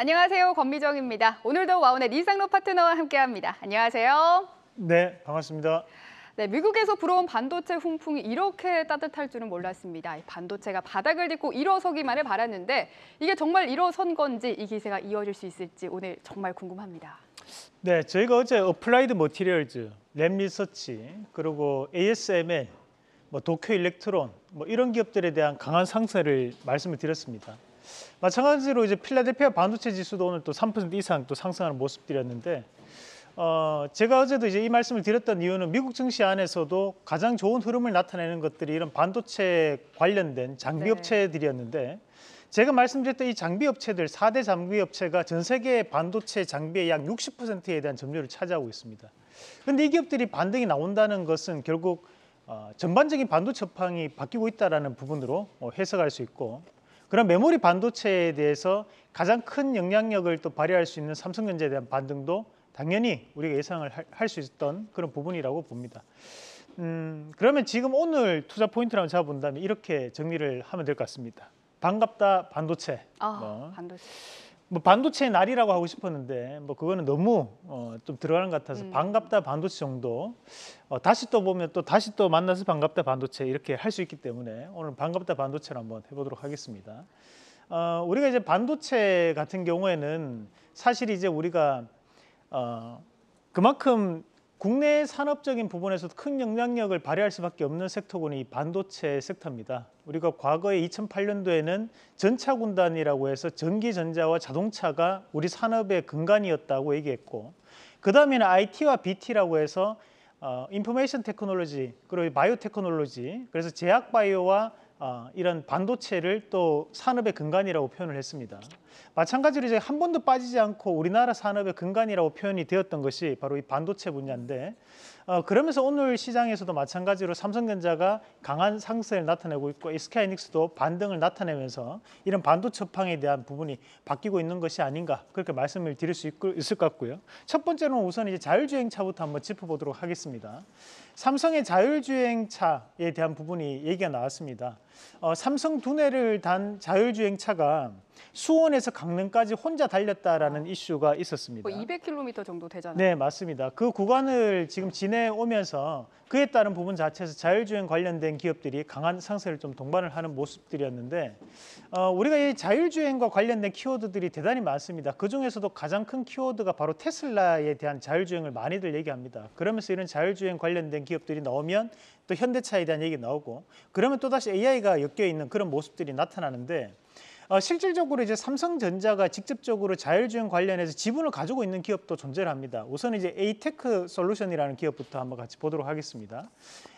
안녕하세요. 권미정입니다. 오늘도 와운의 이상로 파트너와 함께합니다. 안녕하세요. 네, 반갑습니다. 네, 미국에서 불어온 반도체 훈풍이 이렇게 따뜻할 줄은 몰랐습니다. 반도체가 바닥을 딛고 일어서기만을 바랐는데 이게 정말 일어선 건지 이 기세가 이어질 수 있을지 오늘 정말 궁금합니다. 네, 저희가 어제 어플라이드 머티리얼즈, 램 리서치, 그리고 ASML, 뭐 도쿄 일렉트론 뭐 이런 기업들에 대한 강한 상세를 말씀을 드렸습니다. 마찬가지로 이제 필라델피아 반도체 지수도 오늘 또 3% 이상 또 상승하는 모습들이었는데 어, 제가 어제도 이제 이 말씀을 드렸던 이유는 미국 증시 안에서도 가장 좋은 흐름을 나타내는 것들이 이런 반도체 관련된 장비 네. 업체들이었는데 제가 말씀드렸던 이 장비 업체들 사대 장비 업체가 전 세계 반도체 장비의 약 60%에 대한 점유율을 차지하고 있습니다. 그런데 이 기업들이 반등이 나온다는 것은 결국 어, 전반적인 반도체 판이 바뀌고 있다는 부분으로 어, 해석할 수 있고 그런 메모리 반도체에 대해서 가장 큰 영향력을 또 발휘할 수 있는 삼성전자에 대한 반등도 당연히 우리가 예상을 할 수 있었던 그런 부분이라고 봅니다. 음, 그러면 지금 오늘 투자 포인트를 잡아본다면 이렇게 정리를 하면 될 것 같습니다. 반갑다 반도체. 어, 뭐. 반도체. 뭐반도체 날이라고 하고 싶었는데 뭐 그거는 너무 어, 좀 들어가는 것 같아서 음. 반갑다 반도체 정도 어, 다시 또 보면 또 다시 또 만나서 반갑다 반도체 이렇게 할 수 있기 때문에 오늘 반갑다 반도체를 한번 해보도록 하겠습니다. 어, 우리가 이제 반도체 같은 경우에는 사실 이제 우리가 어, 그만큼 국내 산업적인 부분에서도 큰 영향력을 발휘할 수밖에 없는 섹터군이 이 반도체 섹터입니다. 우리가 과거에 2008년도에는 전차군단이라고 해서 전기전자와 자동차가 우리 산업의 근간이었다고 얘기했고 그 다음에는 IT와 BT라고 해서 어, 인포메이션 테크놀로지 그리고 바이오 테크놀로지 그래서 제약 바이오와 아, 이런 반도체를 또 산업의 근간이라고 표현을 했습니다. 마찬가지로 이제 한 번도 빠지지 않고 우리나라 산업의 근간이라고 표현이 되었던 것이 바로 이 반도체 분야인데 어, 그러면서 오늘 시장에서도 마찬가지로 삼성전자가 강한 상승을 나타내고 있고 SK하이닉스도 반등을 나타내면서 이런 반도체 판에 대한 부분이 바뀌고 있는 것이 아닌가 그렇게 말씀을 드릴 수 있, 을것 같고요. 첫 번째로는 우선 이제 자율주행차부터 한번 짚어보도록 하겠습니다. 삼성의 자율주행차에 대한 부분이 얘기가 나왔습니다. 어, 삼성 두뇌를 단 자율주행차가 수원에서 강릉까지 혼자 달렸다라는 아, 이슈가 있었습니다. 200km 정도 되잖아요. 네, 맞습니다. 그 구간을 지금 지내오면서 그에 따른 부분 자체에서 자율주행 관련된 기업들이 강한 상세를 좀 동반을 하는 모습들이었는데 어, 우리가 이 자율주행과 관련된 키워드들이 대단히 많습니다. 그중에서도 가장 큰 키워드가 바로 테슬라에 대한 자율주행을 많이들 얘기합니다. 그러면서 이런 자율주행 관련된 기업들이 나오면 또 현대차에 대한 얘기 나오고 그러면 또다시 AI가 엮여 있는 그런 모습들이 나타나는데 어, 실질적으로 이제 삼성전자가 직접적으로 자율주행 관련해서 지분을 가지고 있는 기업도 존재합니다. 우선 이제 에이테크 솔루션이라는 기업부터 한번 같이 보도록 하겠습니다.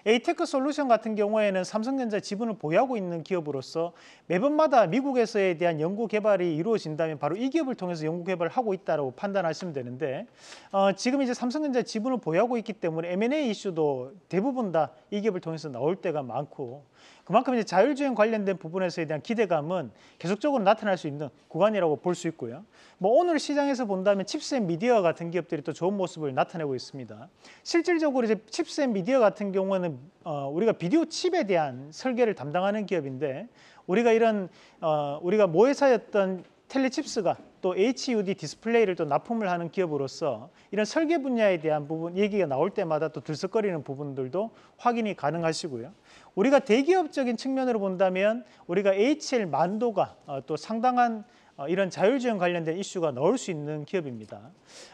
에이테크 솔루션 같은 경우에는 삼성전자 지분을 보유하고 있는 기업으로서 매번마다 미국에서에 대한 연구 개발이 이루어진다면 바로 이 기업을 통해서 연구 개발을 하고 있다고 판단하시면 되는데 어, 지금 이제 삼성전자 지분을 보유하고 있기 때문에 M&A 이슈도 대부분 다 이 기업을 통해서 나올 때가 많고 그만큼 이제 자율주행 관련된 부분에서에 대한 기대감은 계속적으로 나타날 수 있는 구간이라고 볼 수 있고요. 뭐 오늘 시장에서 본다면 칩셋 미디어 같은 기업들이 또 좋은 모습을 나타내고 있습니다. 실질적으로 이제 칩셋 미디어 같은 경우는 어, 우리가 비디오 칩에 대한 설계를 담당하는 기업인데 우리가 이런 어, 우리가 모회사였던 텔리칩스가 또 HUD 디스플레이를 또 납품을 하는 기업으로서 이런 설계 분야에 대한 부분 얘기가 나올 때마다 또 들썩거리는 부분들도 확인이 가능하시고요. 우리가 대기업적인 측면으로 본다면 우리가 HL 만도가 어, 또 상당한 어, 이런 자율주행 관련된 이슈가 나올 수 있는 기업입니다.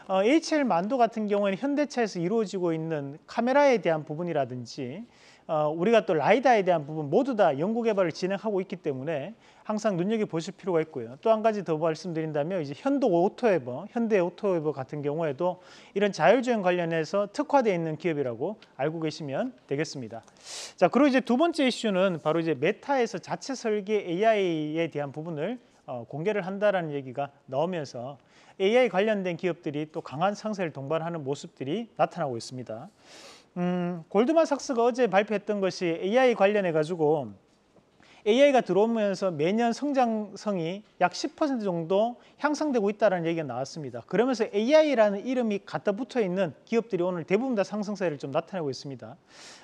어, HL 만도 같은 경우에는 현대차에서 이루어지고 있는 카메라에 대한 부분이라든지 우리가 또 라이다에 대한 부분 모두 다 연구 개발을 진행하고 있기 때문에 항상 눈여겨보실 필요가 있고요. 또 한 가지 더 말씀드린다면 이제 현도 오토웨버, 현대 오토웨버 같은 경우에도 이런 자율주행 관련해서 특화되어 있는 기업이라고 알고 계시면 되겠습니다. 자, 그리고 이제 두 번째 이슈는 바로 이제 메타에서 자체 설계 AI에 대한 부분을 어, 공개를 한다라는 얘기가 나오면서 AI 관련된 기업들이 또 강한 상세를 동반하는 모습들이 나타나고 있습니다. 음, 골드만삭스가 어제 발표했던 것이 AI 관련해 가지고 AI가 들어오면서 매년 성장성이 약 10% 정도 향상되고 있다는 얘기가 나왔습니다. 그러면서 AI라는 이름이 갖다 붙어 있는 기업들이 오늘 대부분 다 상승세를 좀 나타내고 있습니다.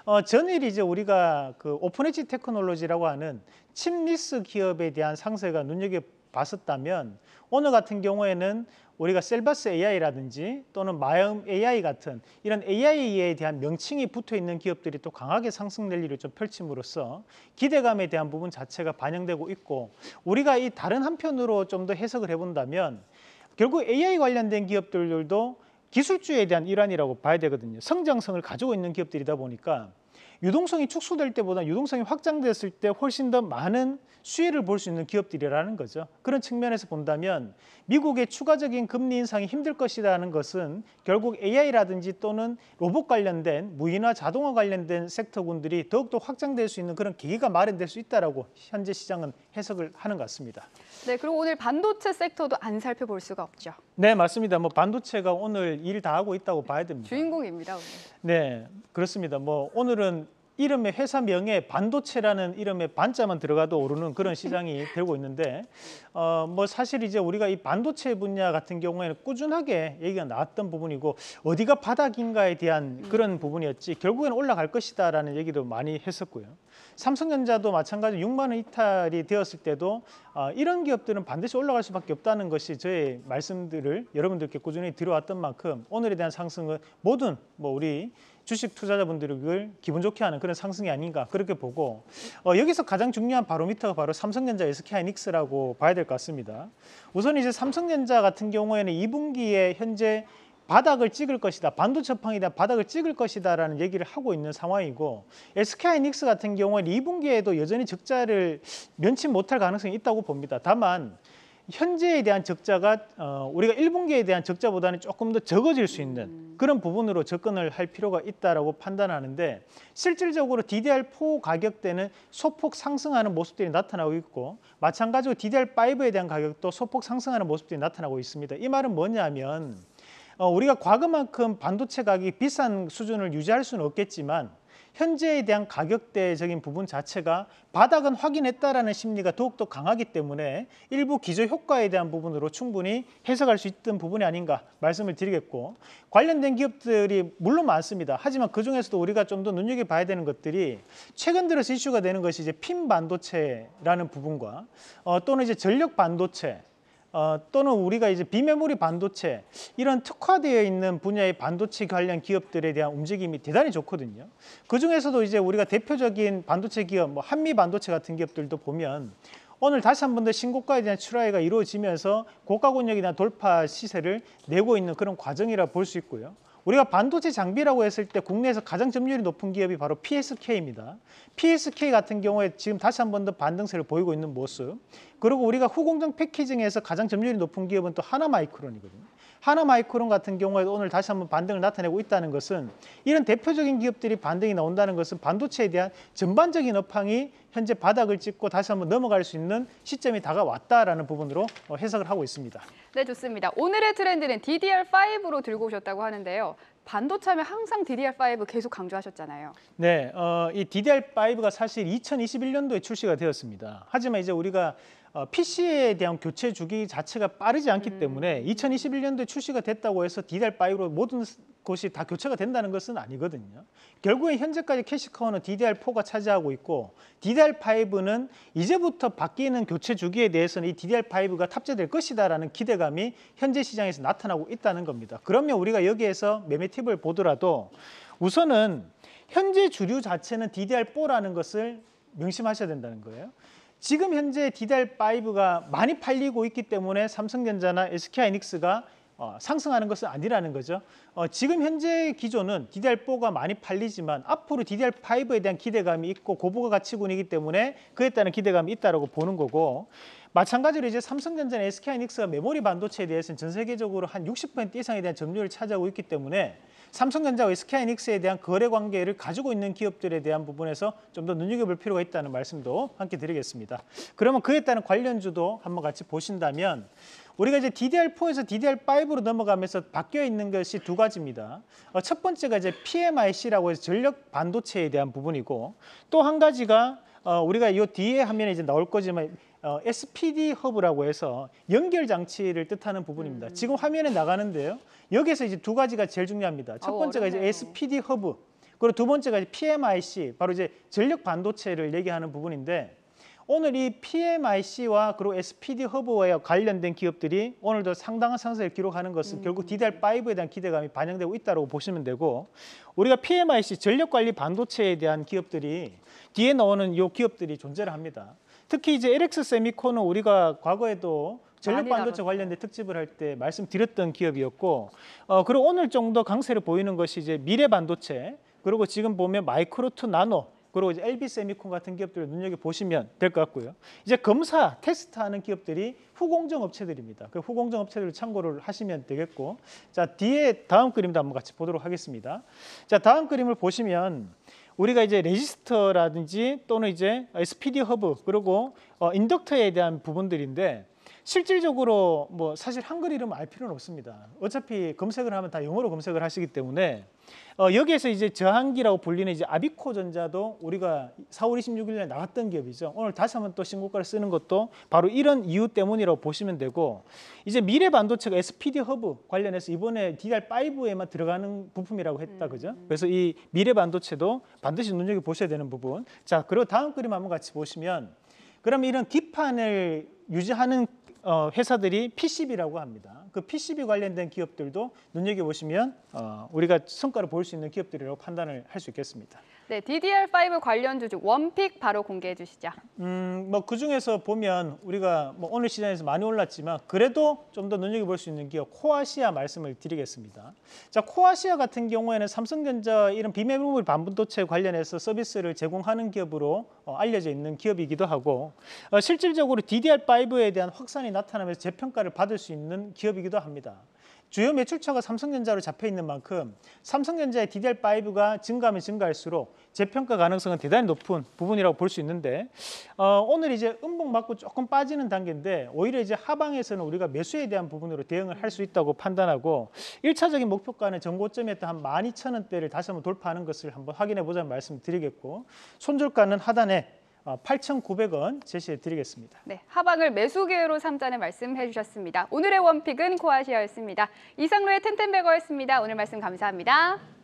어, 전일 이제 우리가 그 오픈엣지 테크놀로지라고 하는 칩리스 기업에 대한 상세가 눈여겨 봤었다면 오늘 같은 경우에는 우리가 셀바스 AI라든지 또는 마음 AI 같은 이런 AI에 대한 명칭이 붙어 있는 기업들이 또 강하게 상승 될 일을 좀 펼침으로써 기대감에 대한 부분 자체가 반영되고 있고 우리가 이 다른 한편으로 좀 더 해석을 해본다면 결국 AI 관련된 기업들도 기술주에 대한 일환이라고 봐야 되거든요. 성장성을 가지고 있는 기업들이다 보니까 유동성이 축소될 때보다 유동성이 확장됐을 때 훨씬 더 많은 수혜를 볼 수 있는 기업들이라는 거죠. 그런 측면에서 본다면 미국의 추가적인 금리 인상이 힘들 것이라는 것은 결국 AI라든지 또는 로봇 관련된 무인화 자동화 관련된 섹터군들이 더욱더 확장될 수 있는 그런 계기가 마련될 수 있다라고 현재 시장은 해석을 하는 것 같습니다. 네, 그리고 오늘 반도체 섹터도 안 살펴볼 수가 없죠. 네, 맞습니다. 뭐 반도체가 오늘 일 다 하고 있다고 봐야 됩니다. 주인공입니다. 오늘. 네, 그렇습니다. 뭐 오늘은 이름의 회사 명에 반도체라는 이름의 반자만 들어가도 오르는 그런 시장이 되고 있는데 어 뭐 사실 이제 우리가 이 반도체 분야 같은 경우에는 꾸준하게 얘기가 나왔던 부분이고 어디가 바닥인가에 대한 음. 그런 부분이었지 결국에는 올라갈 것이다라는 얘기도 많이 했었고요. 삼성전자도 마찬가지 6만 원 이탈이 되었을 때도 어 이런 기업들은 반드시 올라갈 수밖에 없다는 것이 저의 말씀들을 여러분들께 꾸준히 들어왔던 만큼 오늘에 대한 상승은 모든 뭐 우리 주식 투자자분들을 기분 좋게 하는 그런 상승이 아닌가 그렇게 보고 어, 여기서 가장 중요한 바로미터가 바로 삼성전자 SK하이닉스라고 봐야 될 것 같습니다. 우선 이제 삼성전자 같은 경우에는 2분기에 현재 바닥을 찍을 것이다. 반도체판에 대한 바닥을 찍을 것이다 라는 얘기를 하고 있는 상황이고 SK하이닉스 같은 경우에는 2분기에도 여전히 적자를 면치 못할 가능성이 있다고 봅니다. 다만 현재에 대한 적자가 어, 우리가 1분기에 대한 적자보다는 조금 더 적어질 수 있는 음. 그런 부분으로 접근을 할 필요가 있다라고 판단하는데 실질적으로 DDR4 가격대는 소폭 상승하는 모습들이 나타나고 있고 마찬가지로 DDR5에 대한 가격도 소폭 상승하는 모습들이 나타나고 있습니다. 이 말은 뭐냐면 어, 우리가 과거만큼 반도체 가격이 비싼 수준을 유지할 수는 없겠지만 현재에 대한 가격대적인 부분 자체가 바닥은 확인했다라는 심리가 더욱더 강하기 때문에 일부 기저 효과에 대한 부분으로 충분히 해석할 수 있던 부분이 아닌가 말씀을 드리겠고 관련된 기업들이 물론 많습니다. 하지만 그중에서도 우리가 좀 더 눈여겨봐야 되는 것들이 최근 들어서 이슈가 되는 것이 이제 핀 반도체라는 부분과 어, 또는 이제 전력 반도체 어, 또는 우리가 이제 비메모리 반도체 이런 특화되어 있는 분야의 반도체 관련 기업들에 대한 움직임이 대단히 좋거든요. 그 중에서도 이제 우리가 대표적인 반도체 기업, 뭐 한미 반도체 같은 기업들도 보면 오늘 다시 한 번 더 신고가에 대한 출하회가 이루어지면서 고가 권역이나 돌파 시세를 내고 있는 그런 과정이라 볼 수 있고요. 우리가 반도체 장비라고 했을 때 국내에서 가장 점유율이 높은 기업이 바로 PSK입니다. PSK 같은 경우에 지금 다시 한 번 더 반등세를 보이고 있는 모습. 그리고 우리가 후공정 패키징에서 가장 점유율이 높은 기업은 또 하나마이크론이거든요. 하나 마이크론 같은 경우에도 오늘 다시 한번 반등을 나타내고 있다는 것은 이런 대표적인 기업들이 반등이 나온다는 것은 반도체에 대한 전반적인 업황이 현재 바닥을 찍고 다시 한번 넘어갈 수 있는 시점이 다가왔다라는 부분으로 어, 해석을 하고 있습니다. 네, 좋습니다. 오늘의 트렌드는 DDR5로 들고 오셨다고 하는데요. 반도체면 항상 DDR5 계속 강조하셨잖아요. 네, 어, 이 DDR5가 사실 2021년도에 출시가 되었습니다. 하지만 이제 우리가 어, PC에 대한 교체 주기 자체가 빠르지 않기 음. 때문에 2021년도에 출시가 됐다고 해서 디달 바이로 모든 곳이다 교체가 된다는 것은 아니거든요. 결국에 현재까지 캐시커는은 DDR4가 차지하고 있고 DDR5는 이제부터 바뀌는 교체 주기에 대해서는 이 DDR5가 탑재될 것이다라는 기대감이 현재 시장에서 나타나고 있다는 겁니다. 그러면 우리가 여기에서 매매 팁을 보더라도 우선은 현재 주류 자체는 DDR4라는 것을 명심하셔야 된다는 거예요. 지금 현재 디달5가 많이 팔리고 있기 때문에 삼성전자나 SK하이닉스가 어, 상승하는 것은 아니라는 거죠. 어, 지금 현재 기조는 DDR4가 많이 팔리지만 앞으로 DDR5에 대한 기대감이 있고 고부가 가치군이기 때문에 그에 따른 기대감이 있다고 보는 거고 마찬가지로 이제 삼성전자 SK하이닉스가 메모리 반도체에 대해서는 전 세계적으로 한 60% 이상에 대한 점유율을 차지하고 있기 때문에 삼성전자와 SK하이닉스에 대한 거래 관계를 가지고 있는 기업들에 대한 부분에서 좀 더 눈여겨볼 필요가 있다는 말씀도 함께 드리겠습니다. 그러면 그에 따른 관련주도 한번 같이 보신다면 우리가 이제 DDR4에서 DDR5로 넘어가면서 바뀌어 있는 것이 두 가지입니다. 어, 첫 번째가 이제 PMIC라고 해서 전력 반도체에 대한 부분이고 또 한 가지가 어, 우리가 이 뒤에 화면에 이제 나올 거지만 어, SPD 허브라고 해서 연결 장치를 뜻하는 부분입니다. 음. 지금 화면에 나가는데요. 여기서 이제 두 가지가 제일 중요합니다. 첫 어, 번째가 이제 SPD 허브, 그리고 두 번째가 이제 PMIC, 바로 이제 전력 반도체를 얘기하는 부분인데 오늘 이 PMIC와 그리고 SPD 허브와 관련된 기업들이 오늘도 상당한 상승을 기록하는 것은 음. 결국 DDR5에 대한 기대감이 반영되고 있다고 보시면 되고 우리가 PMIC 전력관리 반도체에 대한 기업들이 뒤에 나오는 요 기업들이 존재를 합니다. 특히 이제 LX 세미콘은 우리가 과거에도 전력 반도체 관련된 특집을 할 때 말씀드렸던 기업이었고 어 그리고 오늘 정도 강세를 보이는 것이 이제 미래 반도체 그리고 지금 보면 마이크로 투 나노 그리고 이제 LB 세미콘 같은 기업들을 눈여겨 보시면 될 것 같고요. 이제 검사 테스트하는 기업들이 후공정 업체들입니다. 그 후공정 업체들을 참고를 하시면 되겠고, 자 뒤에 다음 그림도 한번 같이 보도록 하겠습니다. 자 다음 그림을 보시면 우리가 이제 레지스터라든지 또는 이제 스피 d 허브 그리고 어, 인덕터에 대한 부분들인데 실질적으로 뭐 사실 한글 이름 알 필요는 없습니다. 어차피 검색을 하면 다 영어로 검색을 하시기 때문에 어, 여기에서 이제 저항기라고 불리는 이제 아비코 전자도 우리가 4월 26일에 나왔던 기업이죠. 오늘 다시 한번 또 신고가를 쓰는 것도 바로 이런 이유 때문이라고 보시면 되고 이제 미래 반도체가 SPD 허브 관련해서 이번에 DDR5에만 들어가는 부품이라고 했다 그죠? 음, 음. 그래서 이 미래 반도체도 반드시 눈여겨 보셔야 되는 부분. 자, 그리고 다음 그림 한번 같이 보시면 그럼 이런 기판을 유지하는 어, 회사들이 PCB라고 합니다. 그 PCB 관련된 기업들도 눈여겨보시면 어, 우리가 성과를 볼 수 있는 기업들이라고 판단을 할 수 있겠습니다. 네, DDR5 관련 주주 원픽 바로 공개해 주시죠. 음, 뭐 그중에서 보면 우리가 뭐 오늘 시장에서 많이 올랐지만 그래도 좀 더 눈여겨볼 수 있는 기업 코아시아 말씀을 드리겠습니다. 자, 코아시아 같은 경우에는 삼성전자 이런 비매물 반도체 관련해서 서비스를 제공하는 기업으로 어, 알려져 있는 기업이기도 하고 어, 실질적으로 DDR5에 대한 확산이 나타나면서 재평가를 받을 수 있는 기업이기도 합니다. 주요 매출처가 삼성전자로 잡혀 있는 만큼 삼성전자의 DDR5가 증가하면 증가할수록 재평가 가능성은 대단히 높은 부분이라고 볼 수 있는데 어, 오늘 이제 음봉 맞고 조금 빠지는 단계인데 오히려 이제 하방에서는 우리가 매수에 대한 부분으로 대응을 할 수 있다고 판단하고 일차적인 목표가는 전고점이었던 한 12,000원대를 다시 한번 돌파하는 것을 한번 확인해 보자는 말씀 을 드리겠고 손절가는 하단에 8,900원 어, 제시해 드리겠습니다. 네, 하방을 매수 기회로 삼자는 말씀해 주셨습니다. 오늘의 원픽은 코아시아였습니다. 이상로의 텐텐베거였습니다. 오늘 말씀 감사합니다.